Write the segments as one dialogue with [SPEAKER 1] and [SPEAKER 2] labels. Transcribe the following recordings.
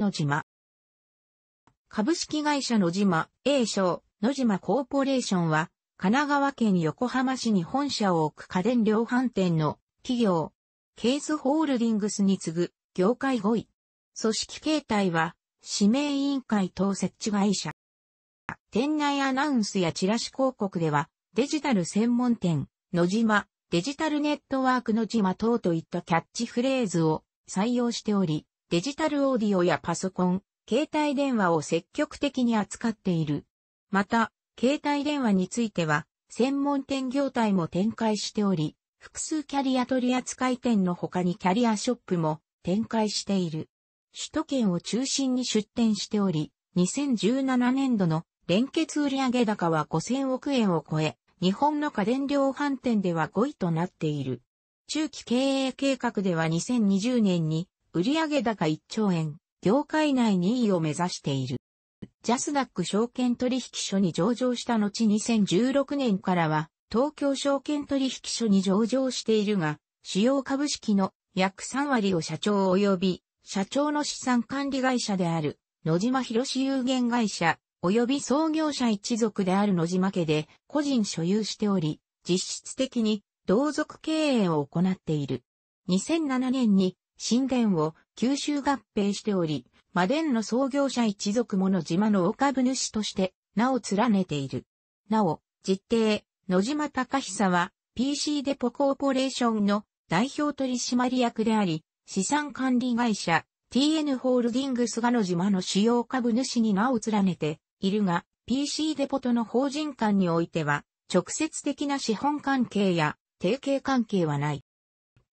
[SPEAKER 1] 野島。株式会社野島、A 賞、野島コーポレーションは、神奈川県横浜市に本社を置く家電量販店の企業、ケースホールディングスに次ぐ業界5位。組織形態は、指名委員会等設置会社。店内アナウンスやチラシ広告では、デジタル専門店、野島、デジタルネットワーク野島等といったキャッチフレーズを採用しており、デジタルオーディオやパソコン、携帯電話を積極的に扱っている。また、携帯電話については、専門店業態も展開しており、複数キャリア取扱店の他にキャリアショップも展開している。首都圏を中心に出店しており、2017年度の連結売上高は5000億円を超え、日本の家電量販店では5位となっている。中期経営計画では2020年に売上高1兆円、業界内2位を目指している。ジャスダック証券取引所に上場した後2016年からは、東京証券取引所に上場しているが、主要株式の約3割を社長及び、社長の資産管理会社である、野島博士有限会社、及び創業者一族である野島家で個人所有しており、実質的に同族経営を行っている。2007年に神殿を吸収合併しており、マデンの創業者一族もの島の大株主として名を連ねている。なお、実定、野島隆久は PC デポコーポレーションの代表取締役であり、資産管理会社 TN ホールディングスが野島の主要株主に名を連ねているが、PC デポとの法人間においては、直接的な資本関係や提携関係はない。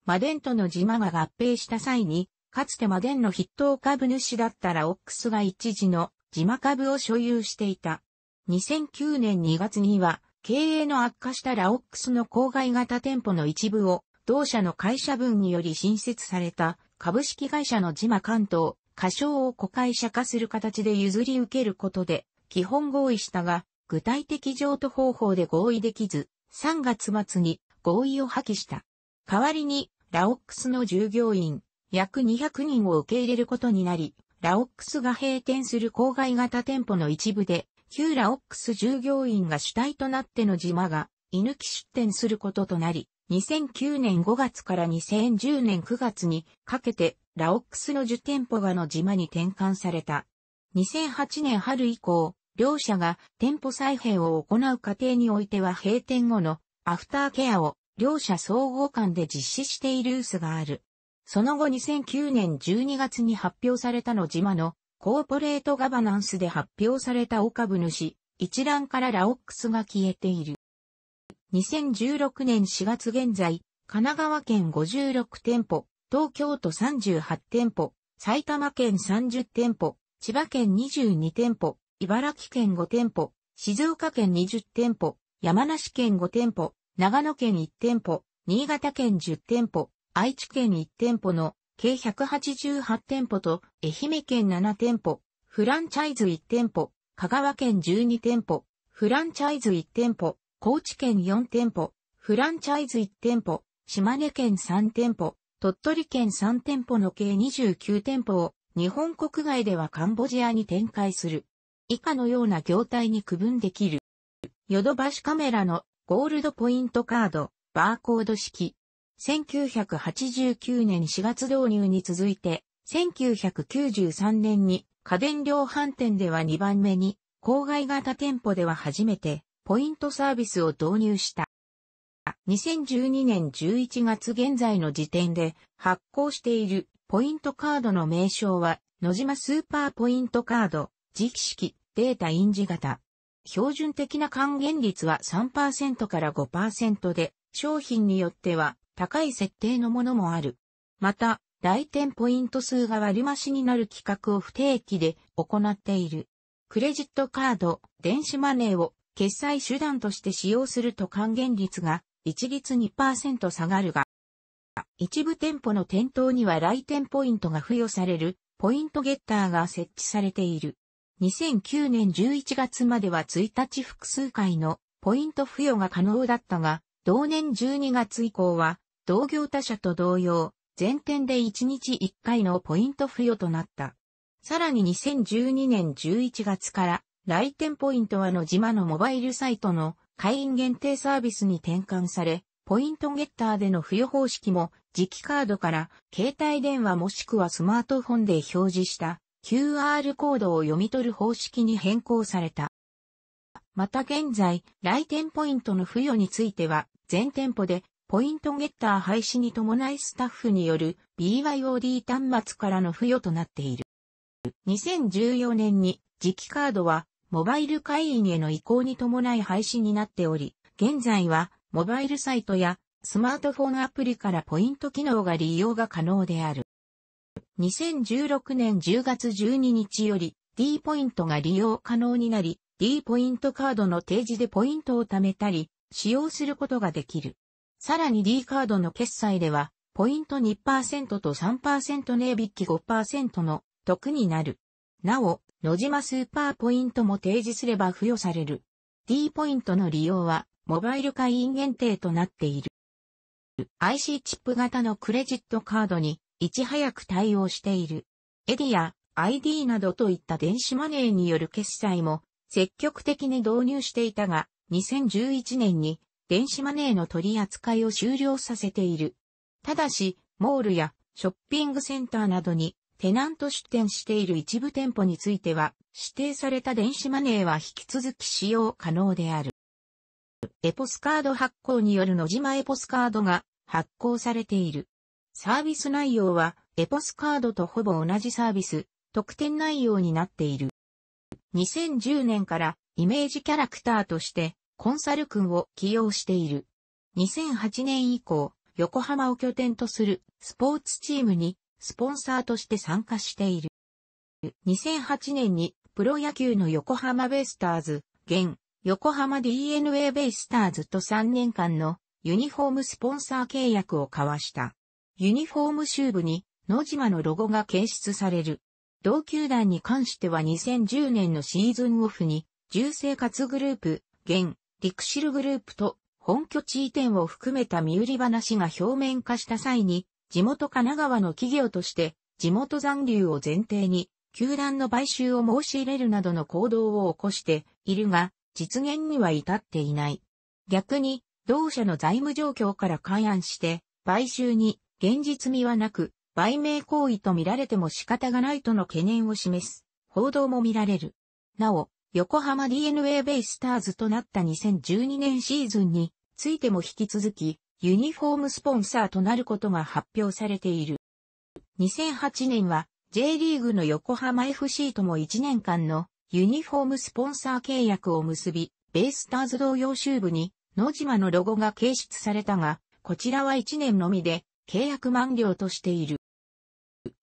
[SPEAKER 1] マデンとの島が合併した際に、かつてマデンの筆頭株主だったラオックスが一時の島株を所有していた。2009年2月には、経営の悪化したラオックスの郊外型店舗の一部を、同社の会社分により新設された株式会社の島関東、過小を子会社化する形で譲り受けることで、基本合意したが、具体的譲渡方法で合意できず、3月末に合意を破棄した。代わりに、ラオックスの従業員、約200人を受け入れることになり、ラオックスが閉店する郊外型店舗の一部で、旧ラオックス従業員が主体となっての島が、居抜き出店することとなり、2009年5月から2010年9月にかけて、ラオックスの10店舗がの島に転換された。2008年春以降、両社が店舗再編を行う過程においては閉店後のアフターケアを両者総合間で実施している嘘がある。その後2009年12月に発表されたの島のコーポレートガバナンスで発表されたオ株主、一覧からラオックスが消えている。2016年4月現在、神奈川県56店舗、東京都38店舗、埼玉県30店舗、千葉県22店舗、茨城県5店舗、静岡県20店舗、山梨県5店舗、長野県1店舗、新潟県10店舗、愛知県1店舗の計188店舗と愛媛県7店舗、フランチャイズ1店舗、香川県12店舗、フランチャイズ1店舗、高知県4店舗、フランチャイズ1店舗、島根県3店舗、鳥取県3店舗の計29店舗を日本国外ではカンボジアに展開する。以下のような業態に区分できる。ヨドバシカメラのゴールドポイントカード、バーコード式。1989年4月導入に続いて、1993年に家電量販店では2番目に、郊外型店舗では初めて、ポイントサービスを導入した。2012年11月現在の時点で発行しているポイントカードの名称は、野島スーパーポイントカード、磁気式データ印字型。標準的な還元率は3%から5%で、商品によっては高い設定のものもある。また、来店ポイント数が割増になる企画を不定期で行っている。クレジットカード、電子マネーを決済手段として使用すると還元率が一律2%下がるが、一部店舗の店頭には来店ポイントが付与されるポイントゲッターが設置されている。2009年11月までは1日複数回のポイント付与が可能だったが、同年12月以降は、同業他社と同様、全店で1日1回のポイント付与となった。さらに2012年11月から、来店ポイントはの島のモバイルサイトの会員限定サービスに転換され、ポイントゲッターでの付与方式も、磁気カードから携帯電話もしくはスマートフォンで表示した QR コードを読み取る方式に変更された。また現在、来店ポイントの付与については、全店舗でポイントゲッター廃止に伴いスタッフによる BYOD 端末からの付与となっている。2014年に磁気カードはモバイル会員への移行に伴い廃止になっており、現在はモバイルサイトやスマートフォンアプリからポイント機能が利用が可能である。2016年10月12日より D ポイントが利用可能になり、D ポイントカードの提示でポイントを貯めたり、使用することができる。さらに D カードの決済では、ポイント2%と3%値引き5%の得になる。なお、野島スーパーポイントも提示すれば付与される。D ポイントの利用は、モバイル会員限定となっている。IC チップ型のクレジットカードにいち早く対応している。エディや ID などといった電子マネーによる決済も積極的に導入していたが、2011年に電子マネーの取り扱いを終了させている。ただし、モールやショッピングセンターなどにテナント出店している一部店舗については、指定された電子マネーは引き続き使用可能である。エポスカード発行による野島エポスカードが発行されている。サービス内容は、エポスカードとほぼ同じサービス、特典内容になっている。2010年からイメージキャラクターとしてコンサル君を起用している。2008年以降、横浜を拠点とするスポーツチームにスポンサーとして参加している。2008年にプロ野球の横浜ベイスターズ、現横浜 DNA ベイスターズと3年間のユニフォームスポンサー契約を交わした。ユニフォーム集部に野島のロゴが検出される。同球団に関しては2010年のシーズンオフに、重生活グループ、現、リクシルグループと本拠地移転を含めた身売り話が表面化した際に、地元神奈川の企業として、地元残留を前提に、球団の買収を申し入れるなどの行動を起こしているが、実現には至っていない。逆に、同社の財務状況から勘案して、買収に現実味はなく、売名行為と見られても仕方がないとの懸念を示す報道も見られる。なお、横浜 DNA ベイスターズとなった2012年シーズンについても引き続き、ユニフォームスポンサーとなることが発表されている。2008年は J リーグの横浜 FC とも1年間のユニフォームスポンサー契約を結び、ベイスターズ同様集部に野島のロゴが掲出されたが、こちらは1年のみで契約満了としている。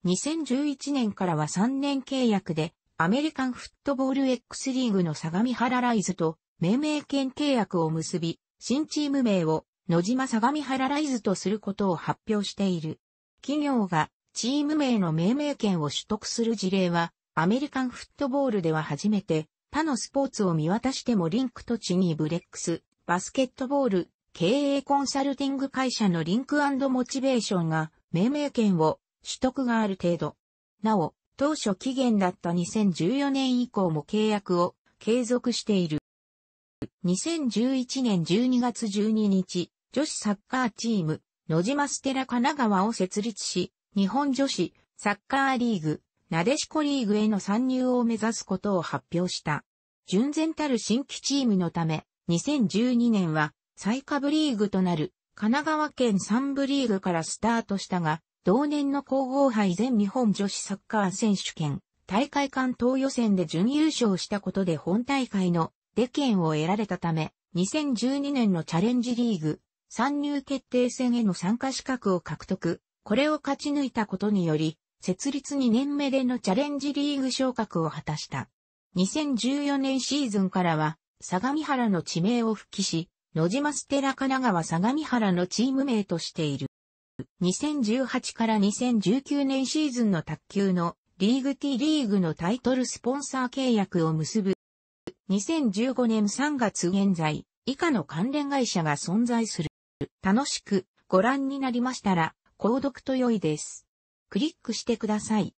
[SPEAKER 1] 2011年からは3年契約で、アメリカンフットボール X リーグの相模原ライズと命名権契約を結び、新チーム名を野島相模原ライズとすることを発表している。企業がチーム名の命名権を取得する事例は、アメリカンフットボールでは初めて、他のスポーツを見渡してもリンクとチニーブレックス、バスケットボール、経営コンサルティング会社のリンクモチベーションが命名権を取得がある程度。なお、当初期限だった2014年以降も契約を継続している。2011年12月12日、女子サッカーチーム、野島ステラ神奈川を設立し、日本女子サッカーリーグ、なでしこリーグへの参入を目指すことを発表した。純然たる新規チームのため、2012年は最下部リーグとなる神奈川県三部リーグからスタートしたが、同年の皇后杯全日本女子サッカー選手権大会関東予選で準優勝したことで本大会の出権を得られたため、2012年のチャレンジリーグ参入決定戦への参加資格を獲得。これを勝ち抜いたことにより、設立2年目でのチャレンジリーグ昇格を果たした。2014年シーズンからは、相模原の地名を復帰し、野島ステラ神奈川相模原のチーム名としている。2018から2019年シーズンの卓球のリーグ T リーグのタイトルスポンサー契約を結ぶ。2015年3月現在、以下の関連会社が存在する。楽しくご覧になりましたら、購読と良いです。クリックしてください。